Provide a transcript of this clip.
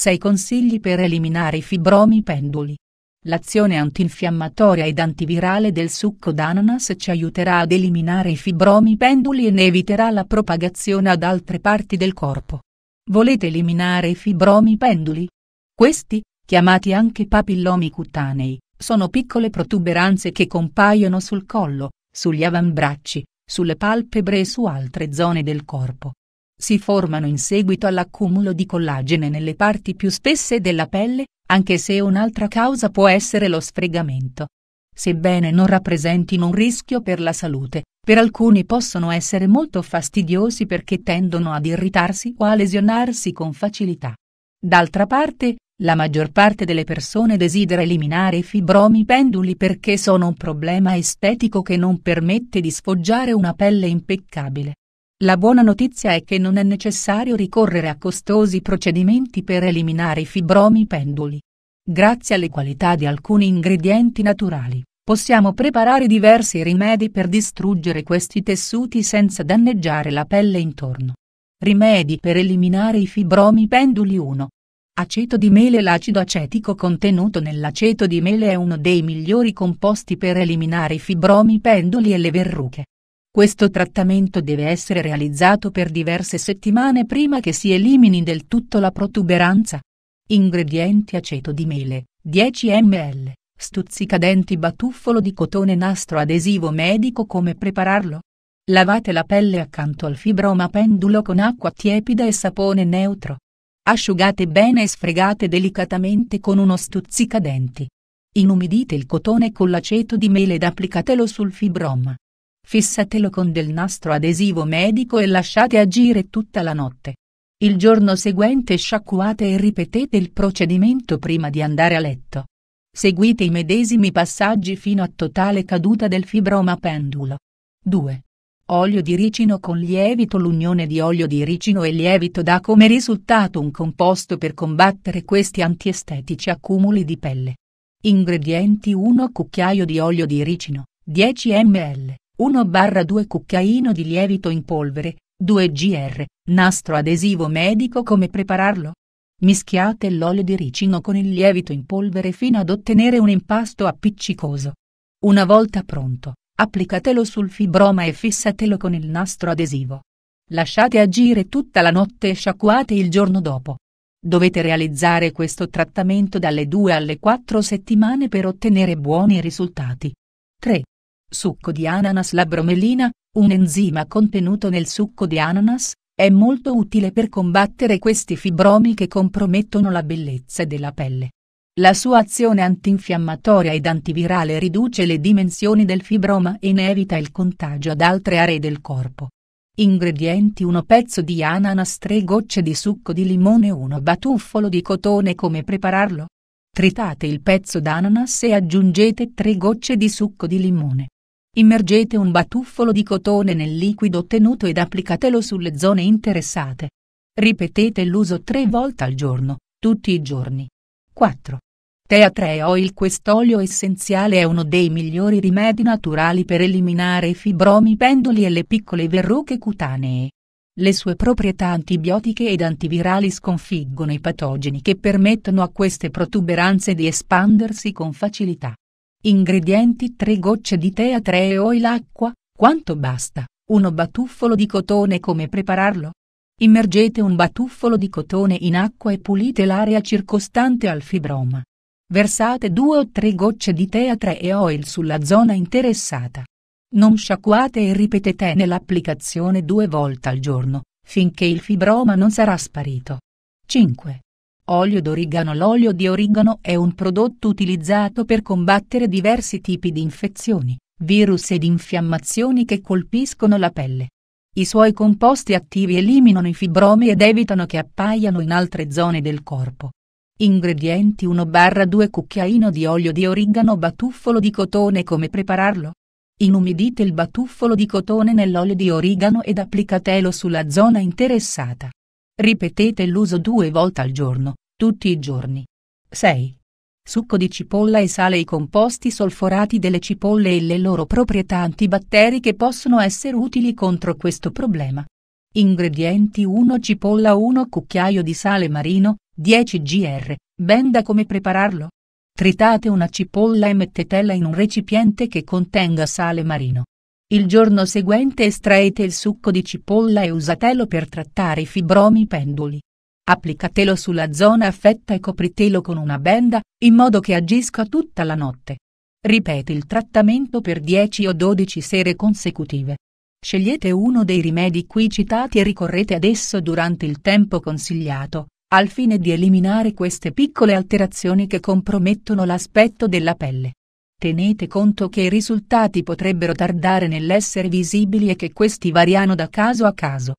6 consigli per eliminare i fibromi penduli. L'azione antinfiammatoria ed antivirale del succo d'ananas ci aiuterà ad eliminare i fibromi penduli e ne eviterà la propagazione ad altre parti del corpo. Volete eliminare i fibromi penduli? Questi, chiamati anche papillomi cutanei, sono piccole protuberanze che compaiono sul collo, sugli avambracci, sulle palpebre e su altre zone del corpo si formano in seguito all'accumulo di collagene nelle parti più spesse della pelle, anche se un'altra causa può essere lo sfregamento. Sebbene non rappresentino un rischio per la salute, per alcuni possono essere molto fastidiosi perché tendono ad irritarsi o a lesionarsi con facilità. D'altra parte, la maggior parte delle persone desidera eliminare i fibromi penduli perché sono un problema estetico che non permette di sfoggiare una pelle impeccabile. La buona notizia è che non è necessario ricorrere a costosi procedimenti per eliminare i fibromi penduli. Grazie alle qualità di alcuni ingredienti naturali, possiamo preparare diversi rimedi per distruggere questi tessuti senza danneggiare la pelle intorno. Rimedi per eliminare i fibromi penduli 1. Aceto di mele L'acido acetico contenuto nell'aceto di mele è uno dei migliori composti per eliminare i fibromi penduli e le verruche. Questo trattamento deve essere realizzato per diverse settimane prima che si elimini del tutto la protuberanza. Ingredienti aceto di mele, 10 ml, stuzzicadenti batuffolo di cotone nastro adesivo medico come prepararlo? Lavate la pelle accanto al fibroma pendulo con acqua tiepida e sapone neutro. Asciugate bene e sfregate delicatamente con uno stuzzicadenti. Inumidite il cotone con l'aceto di mele ed applicatelo sul fibroma fissatelo con del nastro adesivo medico e lasciate agire tutta la notte. Il giorno seguente sciacquate e ripetete il procedimento prima di andare a letto. Seguite i medesimi passaggi fino a totale caduta del fibroma pendulo. 2. Olio di ricino con lievito L'unione di olio di ricino e lievito dà come risultato un composto per combattere questi antiestetici accumuli di pelle. Ingredienti 1 cucchiaio di olio di ricino, 10 ml, 1-2 cucchiaino di lievito in polvere, 2 gr, nastro adesivo medico come prepararlo? Mischiate l'olio di ricino con il lievito in polvere fino ad ottenere un impasto appiccicoso. Una volta pronto, applicatelo sul fibroma e fissatelo con il nastro adesivo. Lasciate agire tutta la notte e sciacquate il giorno dopo. Dovete realizzare questo trattamento dalle 2 alle 4 settimane per ottenere buoni risultati. 3. Succo di ananas La bromelina, un enzima contenuto nel succo di ananas, è molto utile per combattere questi fibromi che compromettono la bellezza della pelle. La sua azione antinfiammatoria ed antivirale riduce le dimensioni del fibroma e ne evita il contagio ad altre aree del corpo. Ingredienti 1 pezzo di ananas 3 gocce di succo di limone 1 batuffolo di cotone Come prepararlo? Tritate il pezzo d'ananas e aggiungete 3 gocce di succo di limone. Immergete un batuffolo di cotone nel liquido ottenuto ed applicatelo sulle zone interessate. Ripetete l'uso tre volte al giorno, tutti i giorni. 4. Tea 3 Oil Quest'olio essenziale è uno dei migliori rimedi naturali per eliminare i fibromi pendoli e le piccole verruche cutanee. Le sue proprietà antibiotiche ed antivirali sconfiggono i patogeni che permettono a queste protuberanze di espandersi con facilità. Ingredienti 3 gocce di tè a 3 oil acqua, quanto basta, 1 batuffolo di cotone come prepararlo? Immergete un batuffolo di cotone in acqua e pulite l'area circostante al fibroma. Versate 2 o 3 gocce di tè a 3 e oil sulla zona interessata. Non sciacquate e ripetete nell'applicazione due volte al giorno, finché il fibroma non sarà sparito. 5. Olio d'origano L'olio di origano è un prodotto utilizzato per combattere diversi tipi di infezioni, virus ed infiammazioni che colpiscono la pelle. I suoi composti attivi eliminano i fibromi ed evitano che appaiano in altre zone del corpo. Ingredienti 1-2 cucchiaino di olio di origano Batuffolo di cotone Come prepararlo? Inumidite il batuffolo di cotone nell'olio di origano ed applicatelo sulla zona interessata. Ripetete l'uso due volte al giorno, tutti i giorni. 6. Succo di cipolla e sale I composti solforati delle cipolle e le loro proprietà antibatteriche possono essere utili contro questo problema. Ingredienti 1 cipolla 1 cucchiaio di sale marino, 10 gr, ben da come prepararlo. Tritate una cipolla e mettetela in un recipiente che contenga sale marino. Il giorno seguente estraete il succo di cipolla e usatelo per trattare i fibromi penduli. Applicatelo sulla zona affetta e copritelo con una benda, in modo che agisca tutta la notte. Ripete il trattamento per 10 o 12 sere consecutive. Scegliete uno dei rimedi qui citati e ricorrete ad esso durante il tempo consigliato, al fine di eliminare queste piccole alterazioni che compromettono l'aspetto della pelle. Tenete conto che i risultati potrebbero tardare nell'essere visibili e che questi variano da caso a caso.